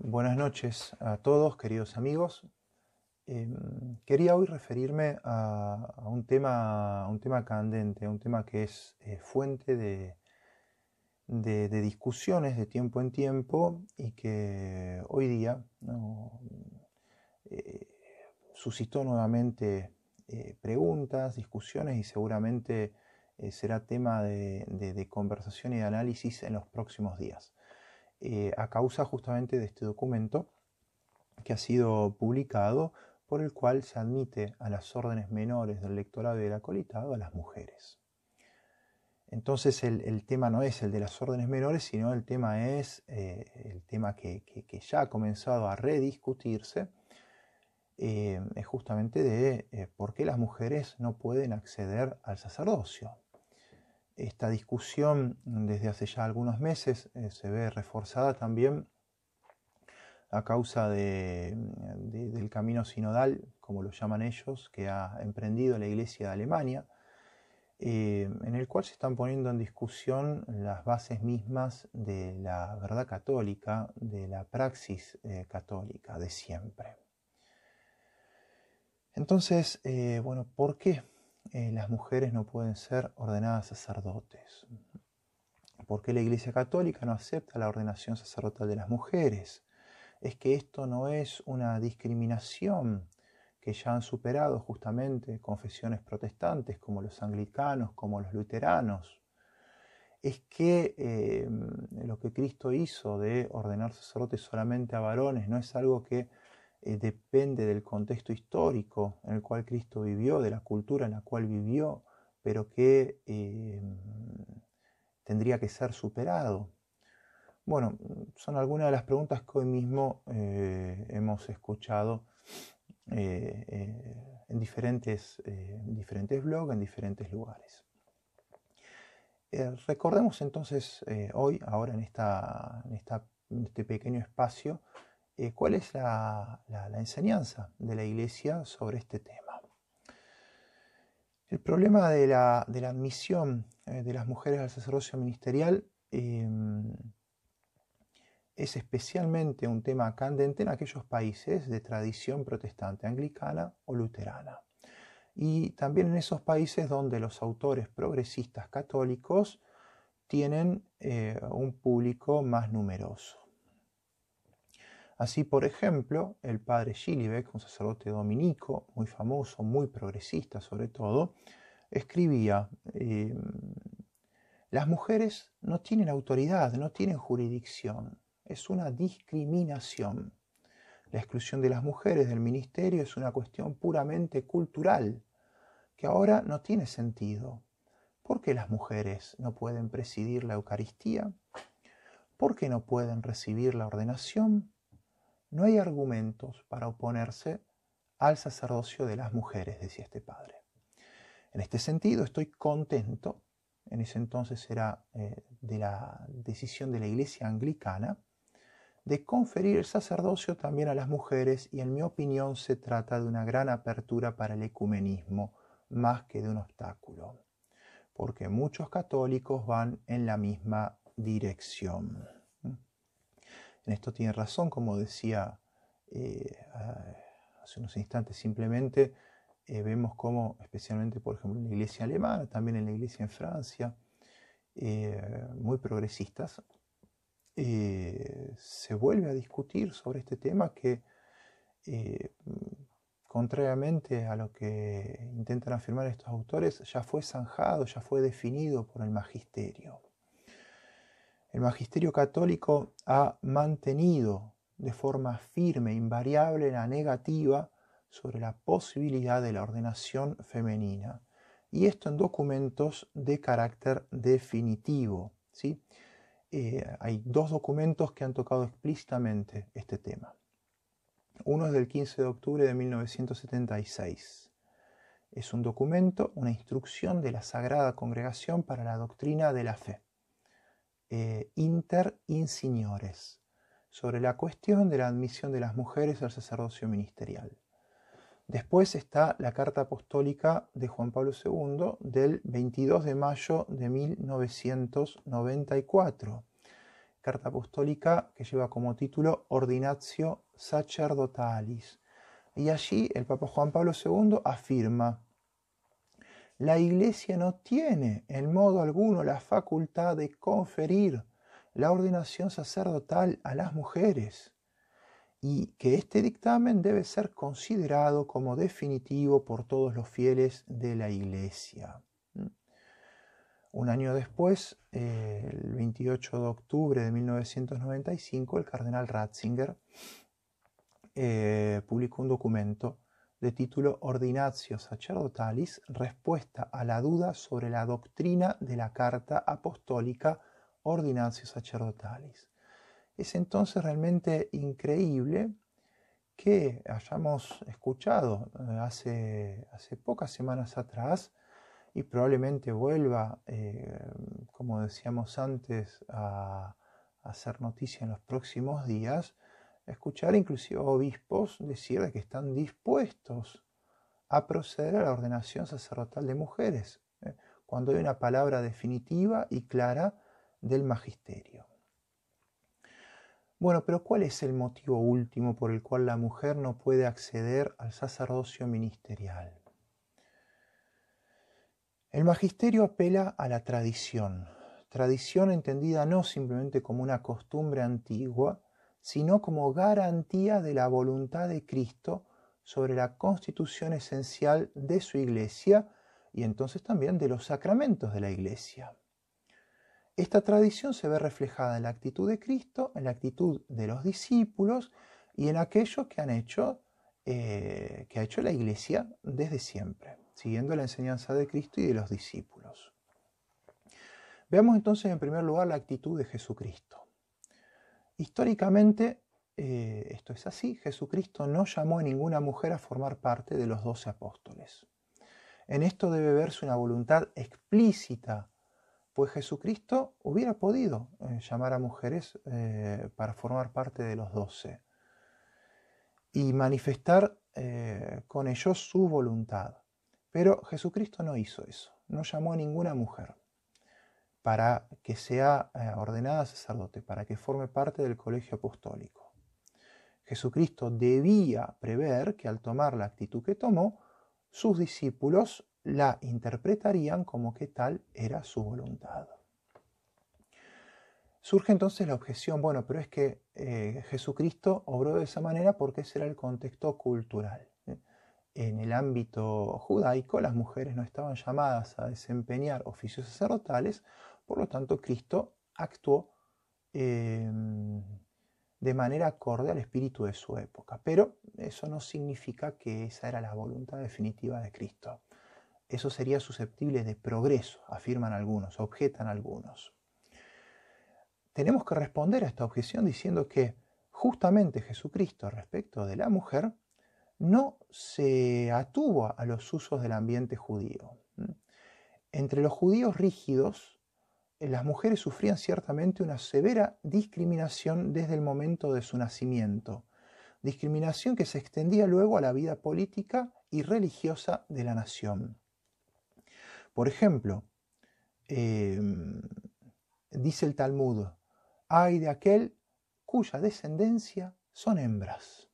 Buenas noches a todos, queridos amigos. Em, quería hoy referirme a, un tema, un tema, candente, un tema que es eh, fuente de, discusiones de tiempo en tiempo y que hoy día eh, suscitó nuevamente eh, preguntas, discusiones y seguramente será tema de, de conversación y de análisis en los próximos días. Eh, a causa justamente de este documento que ha sido publicado por el cual se admite a las órdenes menores del lectorado y del acolitado a las mujeres. Entonces el, tema no es el de las órdenes menores, sino el tema eh, el tema que, ya ha comenzado a rediscutirse, eh, es justamente de por qué las mujeres no pueden acceder al sacerdocio. Esta discusión desde hace ya algunos meses eh, se ve reforzada también a causa del camino sinodal, como lo llaman ellos, que ha emprendido la Iglesia de Alemania, eh, en el cual se están poniendo en discusión las bases mismas de la verdad católica, de la praxis eh, católica de siempre. Entonces, bueno, ¿por qué eh, las mujeres no pueden ser ordenadas sacerdotes. ¿Por qué la Iglesia Católica no acepta la ordenación sacerdotal de las mujeres? Es que esto no es una discriminación que ya han superado justamente confesiones protestantes como los anglicanos, como los luteranos. Es que eh, lo que Cristo hizo de ordenar sacerdotes solamente a varones no es algo que eh, depende del contexto histórico en el cual Cristo vivió, de la cultura en la cual vivió, pero que eh, tendría que ser superado. Bueno, son algunas de las preguntas que hoy mismo eh, hemos escuchado en diferentes, diferentes blogs, en diferentes lugares. recordemos entonces hoy, ahora en, esta, en, en este pequeño espacio, eh, cuál es la, enseñanza de la Iglesia sobre este tema. El problema de la, admisión eh, de las mujeres al sacerdocio ministerial em, es especialmente un tema candente en aquellos países de tradición protestante, anglicana o luterana. Y también en esos países donde los autores progresistas católicos tienen eh, un público más numeroso. Así, por ejemplo, el padre Gillibeck, un sacerdote dominico, muy famoso, muy progresista sobre todo, escribía, em, las mujeres no tienen autoridad, no tienen jurisdicción, es una discriminación. La exclusión de las mujeres del ministerio es una cuestión puramente cultural, que ahora no tiene sentido. ¿Por qué las mujeres no pueden presidir la Eucaristía? ¿Por qué no pueden recibir la ordenación? No hay argumentos para oponerse al sacerdocio de las mujeres, decía este padre. En este sentido, estoy contento, en ese entonces era eh, de la decisión de la Iglesia anglicana, de conferir el sacerdocio también a las mujeres y en mi opinión se trata de una gran apertura para el ecumenismo más que de un obstáculo, porque muchos católicos van en la misma dirección. En esto tiene razón, como decía eh, hace unos instantes, simplemente eh, vemos cómo, especialmente, por ejemplo, en la iglesia alemana, también en la iglesia en Francia, eh, muy progresistas, se vuelve a discutir sobre este tema que, contrariamente a lo que intentan afirmar estos autores, ya fue zanjado, ya fue definido por el magisterio. El magisterio católico ha mantenido de forma firme, invariable, la negativa sobre la posibilidad de la ordenación femenina. Y esto en documentos de carácter definitivo. ¿sí? Eh, hay dos documentos que han tocado explícitamente este tema. Uno es del 15 de octubre de 1976. Es un documento, una instrucción de la Sagrada Congregación para la Doctrina de la Fe. Eh, Inter Insignores sobre la cuestión de la admisión de las mujeres al sacerdocio ministerial. Después está la carta apostólica de Juan Pablo II del 22 de mayo de 1994, carta apostólica que lleva como título Ordinatio Sacerdotalis. Y allí el Papa Juan Pablo II afirma, la Iglesia no tiene en modo alguno la facultad de conferir la ordenación sacerdotal a las mujeres y que este dictamen debe ser considerado como definitivo por todos los fieles de la Iglesia. Un año después, el 28 de octubre de 1995, el cardenal Ratzinger eh, publicó un documento de título Ordinatio Sacerdotalis, respuesta a la duda sobre la doctrina de la carta apostólica Ordinatio Sacerdotalis. Es entonces realmente increíble que hayamos escuchado eh, hace, pocas semanas atrás y probablemente vuelva, eh, como decíamos antes, a hacer noticia en los próximos días, escuchar inclusive obispos decir que están dispuestos a proceder a la ordenación sacerdotal de mujeres, eh, cuando hay una palabra definitiva y clara del magisterio. Bueno, pero ¿cuál es el motivo último por el cual la mujer no puede acceder al sacerdocio ministerial? El magisterio apela a la tradición, tradición entendida no simplemente como una costumbre antigua, sino como garantía de la voluntad de Cristo sobre la constitución esencial de su iglesia y entonces también de los sacramentos de la iglesia. Esta tradición se ve reflejada en la actitud de Cristo, en la actitud de los discípulos y en aquello que han hecho, eh, que ha hecho la iglesia desde siempre, siguiendo la enseñanza de Cristo y de los discípulos. Veamos entonces en primer lugar la actitud de Jesucristo. Históricamente, eh, esto es así, Jesucristo no llamó a ninguna mujer a formar parte de los doce apóstoles. En esto debe verse una voluntad explícita, pues Jesucristo hubiera podido eh, llamar a mujeres eh, para formar parte de los doce y manifestar con ellos su voluntad. Pero Jesucristo no hizo eso, no llamó a ninguna mujer para que sea eh, ordenada sacerdote, para que forme parte del colegio apostólico. Jesucristo debía prever que al tomar la actitud que tomó, sus discípulos la interpretarían como que tal era su voluntad. Surge entonces la objeción, bueno, pero es que eh, Jesucristo obró de esa manera porque ese era el contexto cultural. ¿eh? En el ámbito judaico, las mujeres no estaban llamadas a desempeñar oficios sacerdotales por lo tanto, Cristo actuó em, de manera acorde al espíritu de su época. Pero eso no significa que esa era la voluntad definitiva de Cristo. Eso sería susceptible de progreso, afirman algunos, objetan algunos. Tenemos que responder a esta objeción diciendo que justamente Jesucristo respecto de la mujer no se atuvo a los usos del ambiente judío. ¿Mm? Entre los judíos rígidos, las mujeres sufrían ciertamente una severa discriminación desde el momento de su nacimiento, discriminación que se extendía luego a la vida política y religiosa de la nación. Por ejemplo, em, dice el Talmud, Hay de aquel cuya descendencia son hembras.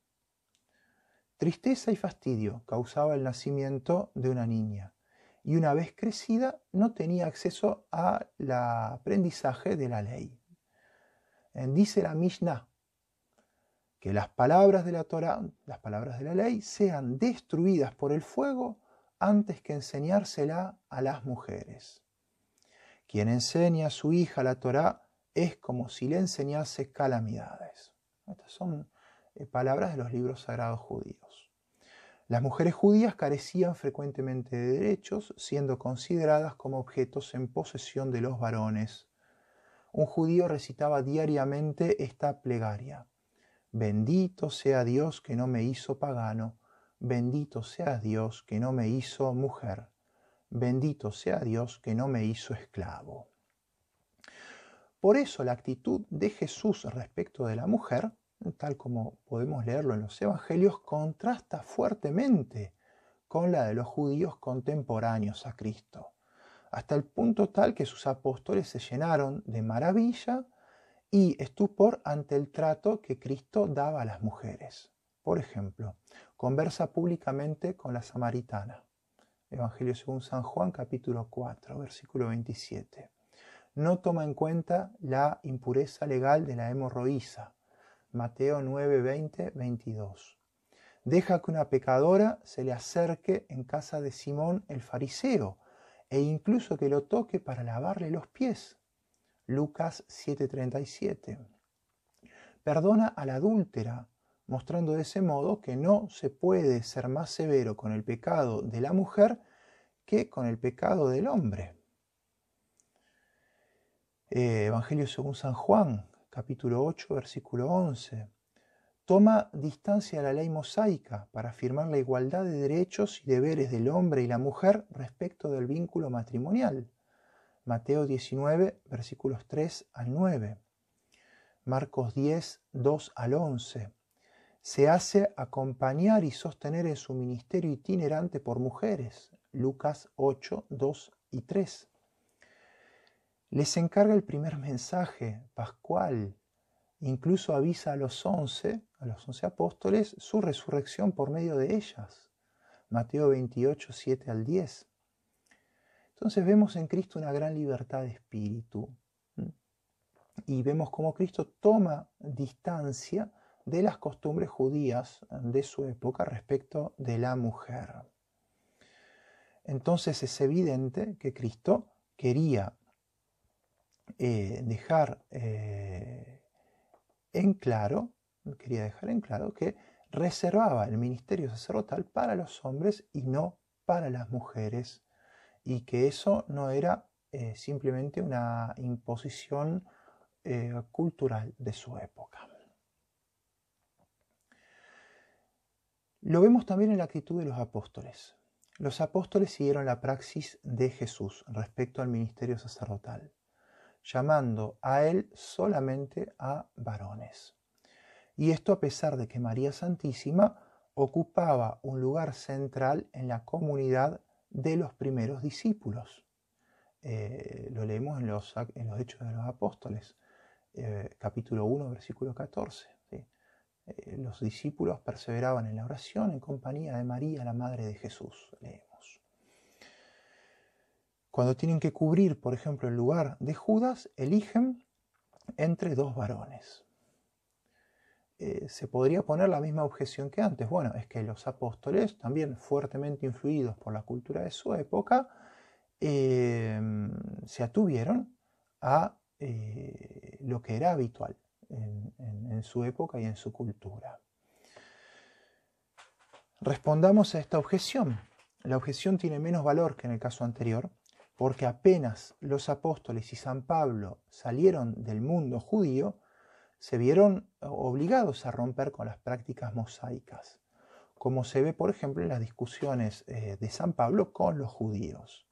Tristeza y fastidio causaba el nacimiento de una niña y una vez crecida no tenía acceso al aprendizaje de la ley. Dice la Mishnah que las palabras de la Torá, las palabras de la ley, sean destruidas por el fuego antes que enseñársela a las mujeres. Quien enseña a su hija la Torah es como si le enseñase calamidades. Estas son eh, palabras de los libros sagrados judíos. Las mujeres judías carecían frecuentemente de derechos, siendo consideradas como objetos en posesión de los varones. Un judío recitaba diariamente esta plegaria. Bendito sea Dios que no me hizo pagano, bendito sea Dios que no me hizo mujer, bendito sea Dios que no me hizo esclavo. Por eso la actitud de Jesús respecto de la mujer tal como podemos leerlo en los Evangelios, contrasta fuertemente con la de los judíos contemporáneos a Cristo, hasta el punto tal que sus apóstoles se llenaron de maravilla y estupor ante el trato que Cristo daba a las mujeres. Por ejemplo, conversa públicamente con la samaritana. Evangelio según San Juan capítulo 4, versículo 27. No toma en cuenta la impureza legal de la hemorroísa, Mateo 9, 22. Deja que una pecadora se le acerque en casa de Simón el fariseo e incluso que lo toque para lavarle los pies. Lucas 7:37. Perdona a la adúltera, mostrando de ese modo que no se puede ser más severo con el pecado de la mujer que con el pecado del hombre. Eh, Evangelio según San Juan, capítulo 8, versículo 11. Toma distancia a la ley mosaica para afirmar la igualdad de derechos y deberes del hombre y la mujer respecto del vínculo matrimonial. Mateo 19, versículos 3 al 9. Marcos 10, 2 al 11. Se hace acompañar y sostener en su ministerio itinerante por mujeres. Lucas 8, 2 y 3 les encarga el primer mensaje pascual, incluso avisa a los once, a los once apóstoles, su resurrección por medio de ellas. Mateo 28, 7 al 10. Entonces vemos en Cristo una gran libertad de espíritu y vemos cómo Cristo toma distancia de las costumbres judías de su época respecto de la mujer. Entonces es evidente que Cristo quería eh, dejar eh, en claro, quería dejar en claro que reservaba el ministerio sacerdotal para los hombres y no para las mujeres, y que eso no era eh, simplemente una imposición cultural de su época. Lo vemos también en la actitud de los apóstoles. Los apóstoles siguieron la praxis de Jesús respecto al ministerio sacerdotal llamando a él solamente a varones. Y esto a pesar de que María Santísima ocupaba un lugar central en la comunidad de los primeros discípulos. Eh, lo leemos en los, en los, Hechos de los Apóstoles, eh, capítulo 1, versículo 14. Eh, los discípulos perseveraban en la oración en compañía de María, la Madre de Jesús, cuando tienen que cubrir, por ejemplo, el lugar de Judas, eligen entre dos varones. Eh, se podría poner la misma objeción que antes. Bueno, es que los apóstoles, también fuertemente influidos por la cultura de su época, em, se atuvieron a eh, lo que era habitual en su época y en su cultura. Respondamos a esta objeción. La objeción tiene menos valor que en el caso anterior porque apenas los apóstoles y San Pablo salieron del mundo judío, se vieron eh, obligados a romper con las prácticas mosaicas, como se ve, por ejemplo, en las discusiones eh, de San Pablo con los judíos.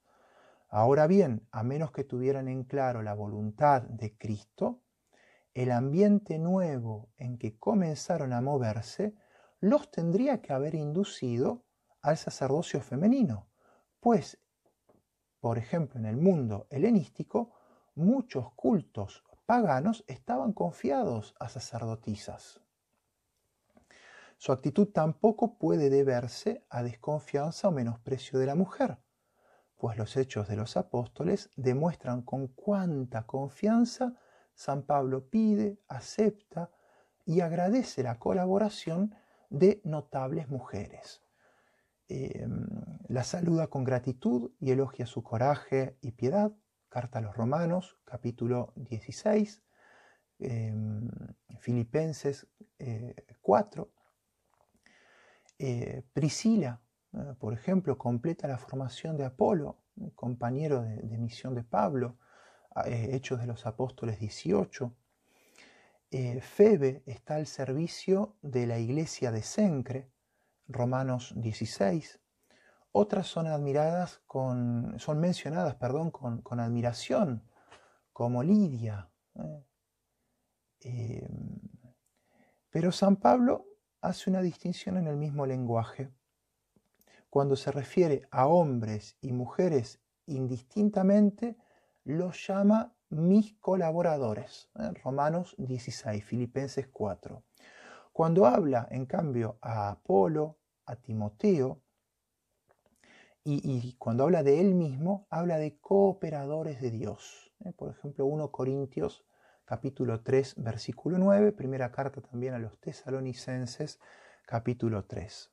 Ahora bien, a menos que tuvieran en claro la voluntad de Cristo, el ambiente nuevo en que comenzaron a moverse los tendría que haber inducido al sacerdocio femenino, pues por ejemplo, en el mundo helenístico, muchos cultos paganos estaban confiados a sacerdotisas. Su actitud tampoco puede deberse a desconfianza o menosprecio de la mujer, pues los hechos de los apóstoles demuestran con cuánta confianza San Pablo pide, acepta y agradece la colaboración de notables mujeres. Em, la saluda con gratitud y elogia su coraje y piedad. Carta a los Romanos, capítulo 16, em, Filipenses 4. Eh, eh, Priscila, eh, por ejemplo, completa la formación de Apolo, compañero de, misión de Pablo, Hechos de los Apóstoles 18. Febe está al servicio de la iglesia de Sencre. Romanos 16. Otras son admiradas con, son mencionadas, perdón, con, admiración, como Lidia. ¿eh? Em, pero San Pablo hace una distinción en el mismo lenguaje. Cuando se refiere a hombres y mujeres indistintamente, los llama mis colaboradores. ¿eh? Romanos 16, Filipenses 4. Cuando habla, en cambio, a Apolo, a Timoteo, y, cuando habla de él mismo, habla de cooperadores de Dios. ¿eh? Por ejemplo, 1 Corintios capítulo 3, versículo 9, primera carta también a los tesalonicenses, capítulo 3.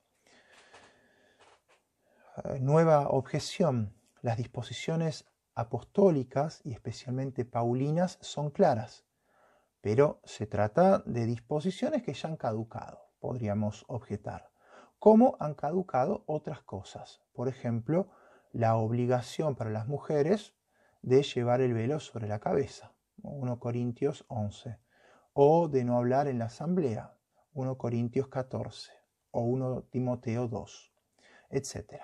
Eh, nueva objeción, las disposiciones apostólicas y especialmente paulinas son claras pero se trata de disposiciones que ya han caducado, podríamos objetar, como han caducado otras cosas. Por ejemplo, la obligación para las mujeres de llevar el velo sobre la cabeza, 1 Corintios 11, o de no hablar en la asamblea, 1 Corintios 14, o 1 Timoteo 2, etc.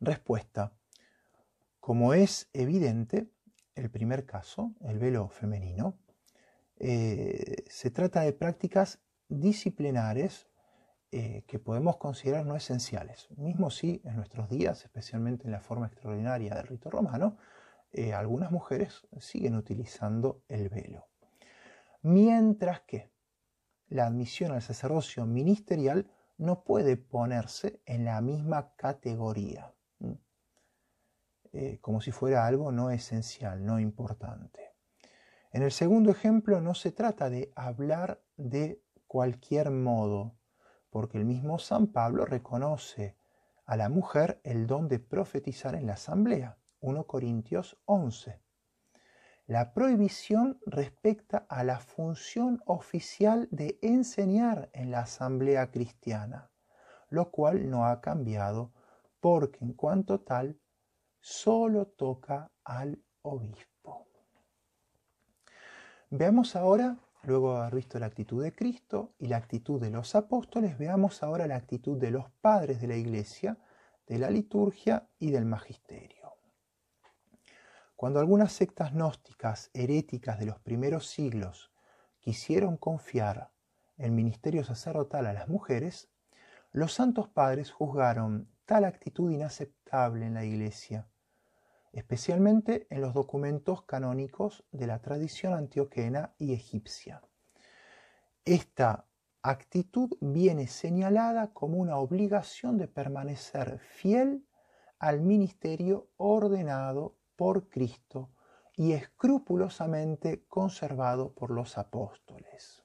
Respuesta. Como es evidente, el primer caso, el velo femenino, eh, se trata de prácticas disciplinares eh, que podemos considerar no esenciales. Mismo si en nuestros días, especialmente en la forma extraordinaria del rito romano, eh, algunas mujeres siguen utilizando el velo. Mientras que la admisión al sacerdocio ministerial no puede ponerse en la misma categoría, como si fuera algo no esencial, no importante. En el segundo ejemplo no se trata de hablar de cualquier modo, porque el mismo San Pablo reconoce a la mujer el don de profetizar en la asamblea, 1 Corintios 11. La prohibición respecta a la función oficial de enseñar en la asamblea cristiana, lo cual no ha cambiado porque en cuanto tal solo toca al obispo. Veamos ahora, luego de haber visto la actitud de Cristo y la actitud de los apóstoles, veamos ahora la actitud de los padres de la iglesia, de la liturgia y del magisterio. Cuando algunas sectas gnósticas heréticas de los primeros siglos quisieron confiar el ministerio sacerdotal a las mujeres, los santos padres juzgaron tal actitud inaceptable en la iglesia especialmente en los documentos canónicos de la tradición antioquena y egipcia. Esta actitud viene señalada como una obligación de permanecer fiel al ministerio ordenado por Cristo y escrupulosamente conservado por los apóstoles.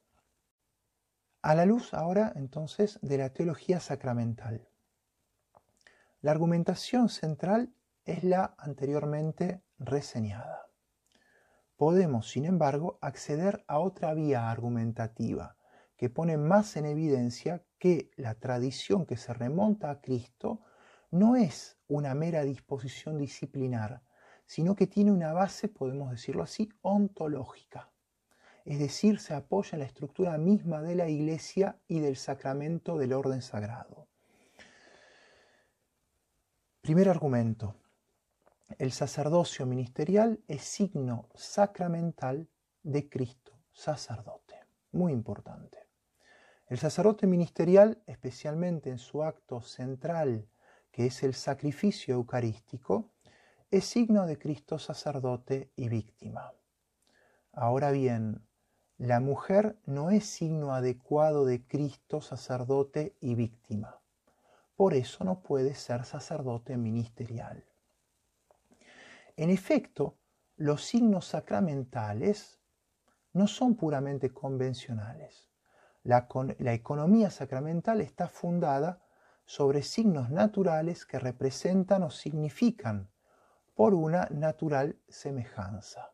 A la luz ahora entonces de la teología sacramental. La argumentación central es la anteriormente reseñada. Podemos, sin embargo, acceder a otra vía argumentativa que pone más en evidencia que la tradición que se remonta a Cristo no es una mera disposición disciplinar, sino que tiene una base, podemos decirlo así, ontológica. Es decir, se apoya en la estructura misma de la Iglesia y del sacramento del orden sagrado. Primer argumento. El sacerdocio ministerial es signo sacramental de Cristo, sacerdote. Muy importante. El sacerdote ministerial, especialmente en su acto central, que es el sacrificio eucarístico, es signo de Cristo sacerdote y víctima. Ahora bien, la mujer no es signo adecuado de Cristo sacerdote y víctima. Por eso no puede ser sacerdote ministerial. En efecto, los signos sacramentales no son puramente convencionales. La, economía sacramental está fundada sobre signos naturales que representan o significan por una natural semejanza.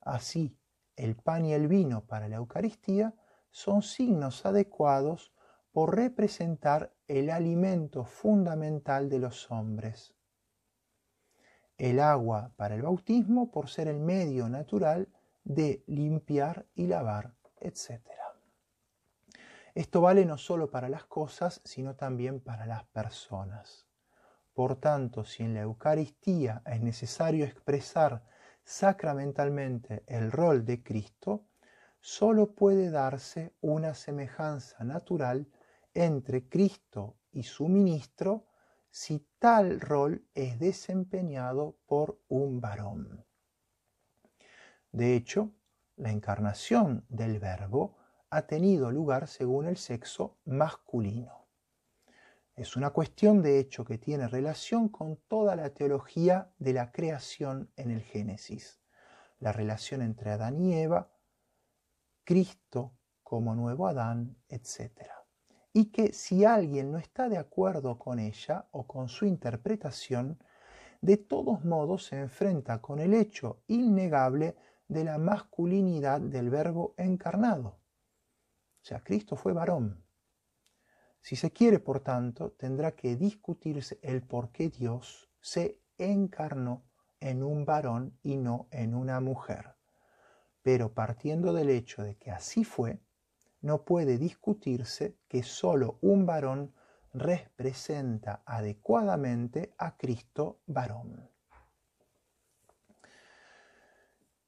Así, el pan y el vino para la Eucaristía son signos adecuados por representar el alimento fundamental de los hombres, el agua para el bautismo por ser el medio natural de limpiar y lavar, etc. Esto vale no solo para las cosas, sino también para las personas. Por tanto, si en la Eucaristía es necesario expresar sacramentalmente el rol de Cristo, solo puede darse una semejanza natural entre Cristo y su ministro, si tal rol es desempeñado por un varón. De hecho, la encarnación del verbo ha tenido lugar según el sexo masculino. Es una cuestión de hecho que tiene relación con toda la teología de la creación en el Génesis, la relación entre Adán y Eva, Cristo como nuevo Adán, etc y que si alguien no está de acuerdo con ella o con su interpretación, de todos modos se enfrenta con el hecho innegable de la masculinidad del verbo encarnado. O sea, Cristo fue varón. Si se quiere, por tanto, tendrá que discutirse el por qué Dios se encarnó en un varón y no en una mujer. Pero partiendo del hecho de que así fue, no puede discutirse que solo un varón representa adecuadamente a Cristo varón.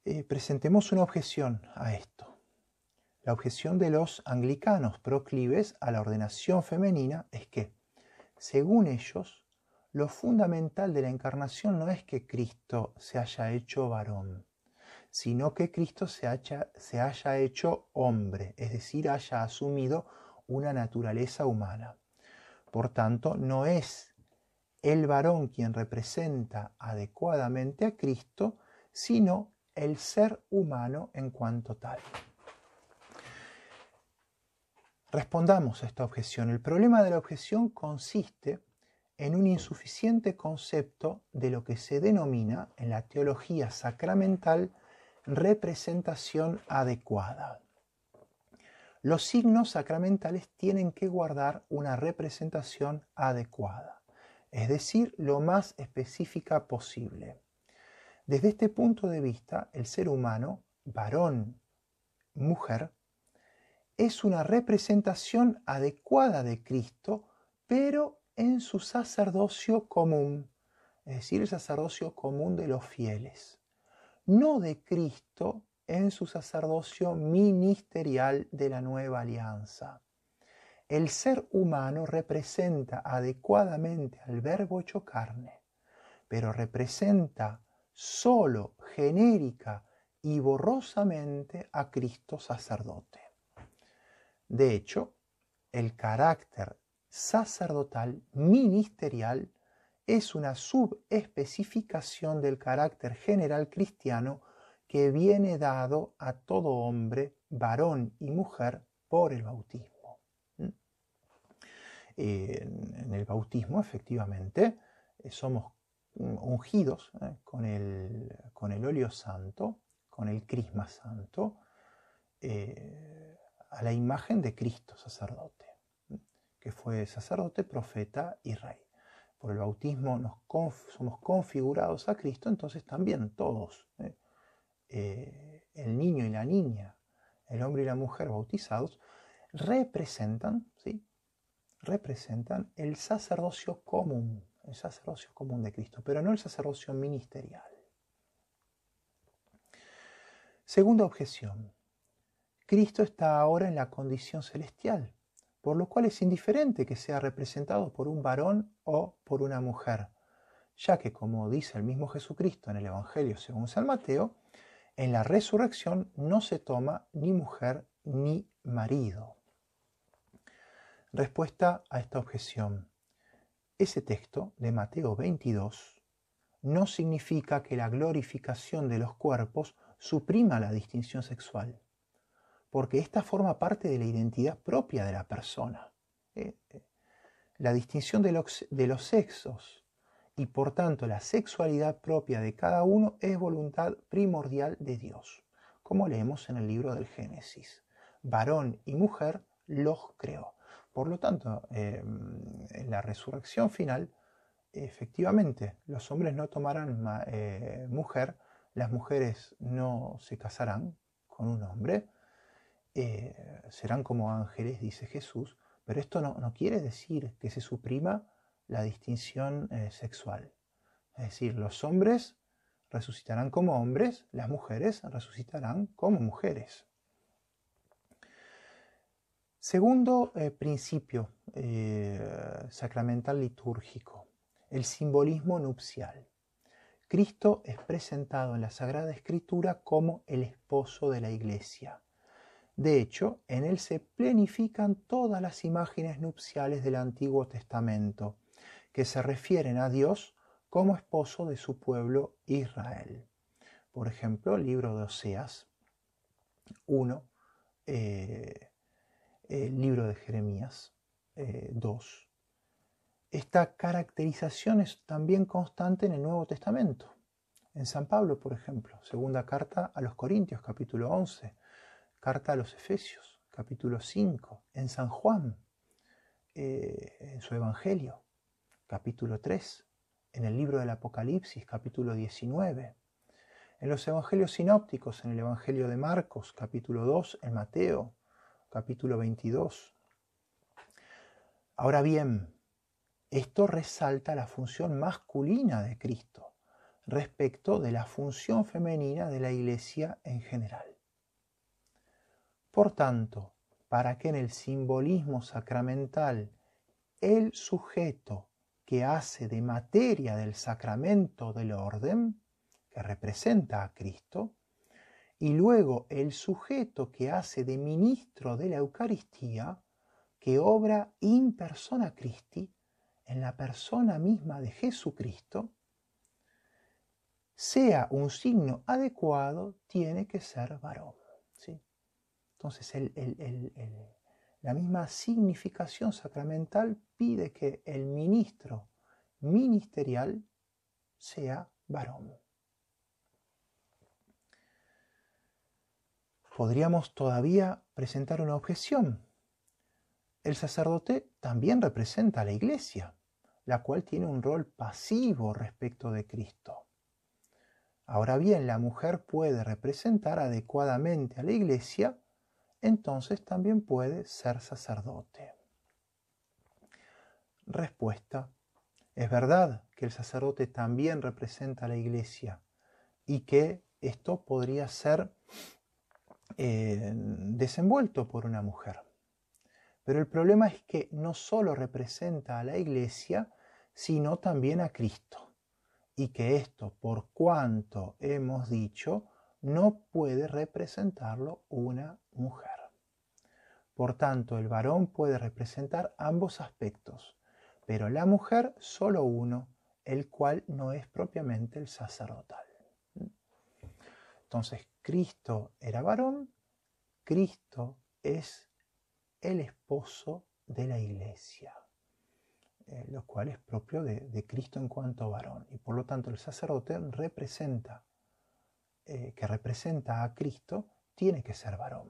Eh, presentemos una objeción a esto. La objeción de los anglicanos proclives a la ordenación femenina es que, según ellos, lo fundamental de la encarnación no es que Cristo se haya hecho varón, sino que Cristo se haya, se haya hecho hombre, es decir, haya asumido una naturaleza humana. Por tanto, no es el varón quien representa adecuadamente a Cristo, sino el ser humano en cuanto tal. Respondamos a esta objeción. El problema de la objeción consiste en un insuficiente concepto de lo que se denomina en la teología sacramental representación adecuada. Los signos sacramentales tienen que guardar una representación adecuada, es decir, lo más específica posible. Desde este punto de vista, el ser humano, varón, mujer, es una representación adecuada de Cristo, pero en su sacerdocio común, es decir, el sacerdocio común de los fieles no de Cristo en su sacerdocio ministerial de la nueva alianza. El ser humano representa adecuadamente al verbo hecho carne, pero representa solo, genérica y borrosamente a Cristo sacerdote. De hecho, el carácter sacerdotal ministerial es una subespecificación del carácter general cristiano que viene dado a todo hombre, varón y mujer, por el bautismo. ¿Mm? En el bautismo, efectivamente, eh, somos mm, ungidos eh, con el, con el óleo santo, con el crisma santo, eh, a la imagen de Cristo sacerdote, que fue sacerdote, profeta y rey por el bautismo nos somos configurados a Cristo, entonces también todos, eh, eh, el niño y la niña, el hombre y la mujer bautizados, representan, ¿sí? representan el sacerdocio común, el sacerdocio común de Cristo, pero no el sacerdocio ministerial. Segunda objeción, Cristo está ahora en la condición celestial, por lo cual es indiferente que sea representado por un varón o por una mujer, ya que, como dice el mismo Jesucristo en el Evangelio según San Mateo, en la resurrección no se toma ni mujer ni marido. Respuesta a esta objeción. Ese texto de Mateo 22 no significa que la glorificación de los cuerpos suprima la distinción sexual porque esta forma parte de la identidad propia de la persona. ¿eh? La distinción de los, sexos y por tanto la sexualidad propia de cada uno es voluntad primordial de Dios, como leemos en el libro del Génesis. Varón y mujer los creó. Por lo tanto, em, en la resurrección final, efectivamente, los hombres no tomarán eh, mujer, las mujeres no se casarán con un hombre, eh, serán como ángeles, dice Jesús, pero esto no, quiere decir que se suprima la distinción eh, sexual. Es decir, los hombres resucitarán como hombres, las mujeres resucitarán como mujeres. Segundo eh, principio sacramental litúrgico, el simbolismo nupcial. Cristo es presentado en la Sagrada Escritura como el esposo de la Iglesia. De hecho, en él se plenifican todas las imágenes nupciales del Antiguo Testamento, que se refieren a Dios como esposo de su pueblo Israel. Por ejemplo, el libro de Oseas 1, eh, el libro de Jeremías 2. Eh, Esta caracterización es también constante en el Nuevo Testamento. En San Pablo, por ejemplo, segunda carta a los Corintios, capítulo 11, carta a los Efesios, capítulo 5, en San Juan, eh, en su Evangelio, capítulo 3, en el libro del Apocalipsis, capítulo 19, en los Evangelios sinópticos, en el Evangelio de Marcos, capítulo 2, en Mateo, capítulo 22. Ahora bien, esto resalta la función masculina de Cristo respecto de la función femenina de la Iglesia en general. Por tanto, para que en el simbolismo sacramental el sujeto que hace de materia del sacramento del orden, que representa a Cristo, y luego el sujeto que hace de ministro de la Eucaristía, que obra in persona Christi, en la persona misma de Jesucristo, sea un signo adecuado, tiene que ser varón. Entonces, la misma significación sacramental pide que el ministro ministerial sea varón. Podríamos todavía presentar una objeción. El sacerdote también representa a la iglesia, la cual tiene un rol pasivo respecto de Cristo. Ahora bien, la mujer puede representar adecuadamente a la iglesia entonces también puede ser sacerdote. Respuesta. Es verdad que el sacerdote también representa a la iglesia y que esto podría ser eh, desenvuelto por una mujer. Pero el problema es que no solo representa a la iglesia, sino también a Cristo. Y que esto, por cuanto hemos dicho, no puede representarlo una mujer. Por tanto, el varón puede representar ambos aspectos, pero la mujer solo uno, el cual no es propiamente el sacerdotal. Entonces, Cristo era varón, Cristo es el esposo de la iglesia, eh, lo cual es propio de, de Cristo en cuanto varón, y por lo tanto el sacerdote representa eh, que representa a Cristo tiene que ser varón.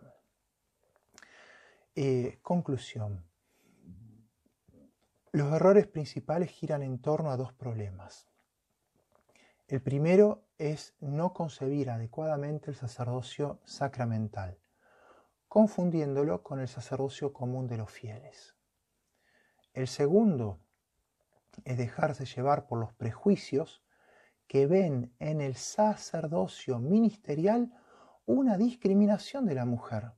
Eh, conclusión. Los errores principales giran en torno a dos problemas. El primero es no concebir adecuadamente el sacerdocio sacramental, confundiéndolo con el sacerdocio común de los fieles. El segundo es dejarse llevar por los prejuicios que ven en el sacerdocio ministerial una discriminación de la mujer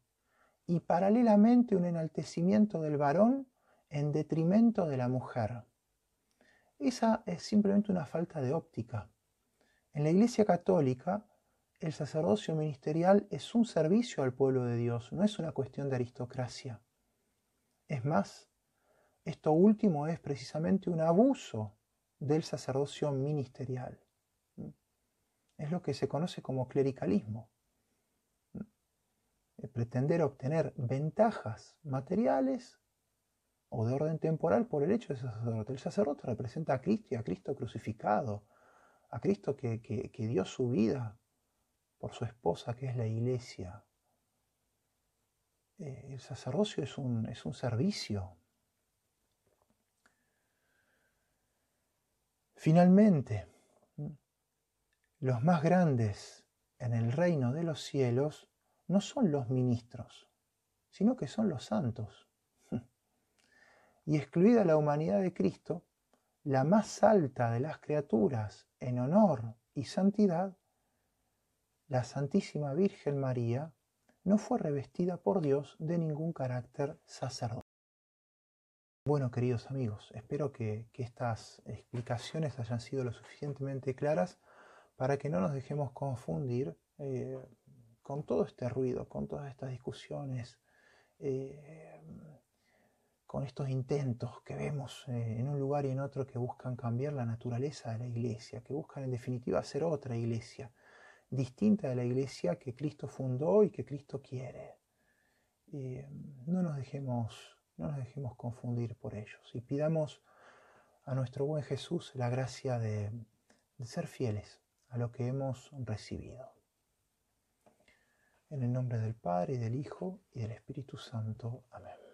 y paralelamente un enaltecimiento del varón en detrimento de la mujer. Esa es simplemente una falta de óptica. En la Iglesia Católica, el sacerdocio ministerial es un servicio al pueblo de Dios, no es una cuestión de aristocracia. Es más, esto último es precisamente un abuso del sacerdocio ministerial. Es lo que se conoce como clericalismo. Pretender obtener ventajas materiales o de orden temporal por el hecho de ser sacerdote. El sacerdote representa a Cristo y a Cristo crucificado, a Cristo que, dio su vida por su esposa, que es la iglesia. Eh, el sacerdocio es un, es un servicio. Finalmente, los más grandes en el reino de los cielos no son los ministros, sino que son los santos. Y excluida la humanidad de Cristo, la más alta de las criaturas en honor y santidad, la Santísima Virgen María, no fue revestida por Dios de ningún carácter sacerdote. Bueno, queridos amigos, espero que estas explicaciones hayan sido lo suficientemente claras para que no nos dejemos confundir eh, con todo este ruido, con todas estas discusiones, eh, con estos intentos que vemos eh, en un lugar y en otro que buscan cambiar la naturaleza de la iglesia, que buscan en definitiva hacer otra iglesia, distinta de la iglesia que Cristo fundó y que Cristo quiere. no, nos dejemos, no nos dejemos confundir por ellos y pidamos a nuestro buen Jesús la gracia de ser fieles a lo que hemos recibido. En el nombre del Padre, del Hijo, y del Espíritu Santo. Amén.